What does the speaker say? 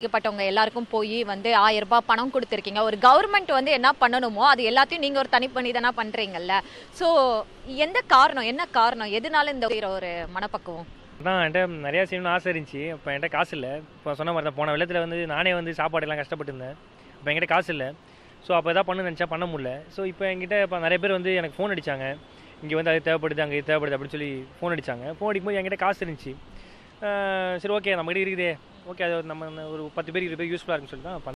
பாதிக்கப்பட்டவங்க எல்லாருக்கும் போய் வந்து ஆயிரம் ரூபாய் பணம் கொடுத்துருக்கீங்க ஒரு கவர்மெண்ட் வந்து என்ன பண்ணணுமோ அது எல்லாத்தையும் நீங்க ஒரு தனிப்பணி தனிப்பணிதனா பண்றீங்கல்ல ஸோ எந்த காரணம் என்ன காரணம் எதனால இந்த ஒரு மனப்பக்குவம் அதான் என்கிட்ட நிறையா செய்யணும்னு ஆசை இருந்துச்சு இப்போ என்கிட்ட காசு இல்லை இப்போ சொன்ன மாதிரி தான் போன வெள்ளத்தில் வந்து நானே வந்து சாப்பாடு எல்லாம் இருந்தேன் இப்போ என்கிட்ட காசு இல்லை ஸோ அப்போ எதாவது பண்ணு நினச்சா பண்ண முடியல ஸோ இப்போ என்கிட்ட இப்போ நிறைய பேர் வந்து எனக்கு ஃபோன் அடித்தாங்க இங்கே வந்து அது தேவைப்படுது அங்கே தேவைப்படுது அப்படின்னு சொல்லி ஃபோன் அடித்தாங்க ஃபோன் அடிக்கும்போது என்கிட்ட காசு இருந்துச்சு சரி ஓகே நம்மகிட்ட இருக்குதே ஓகே அது நம்ம ஒரு பத்து பேர் இருபது பேர் யூஸ்ஃபுல்லாக இருக்குன்னு சொல்லி தான்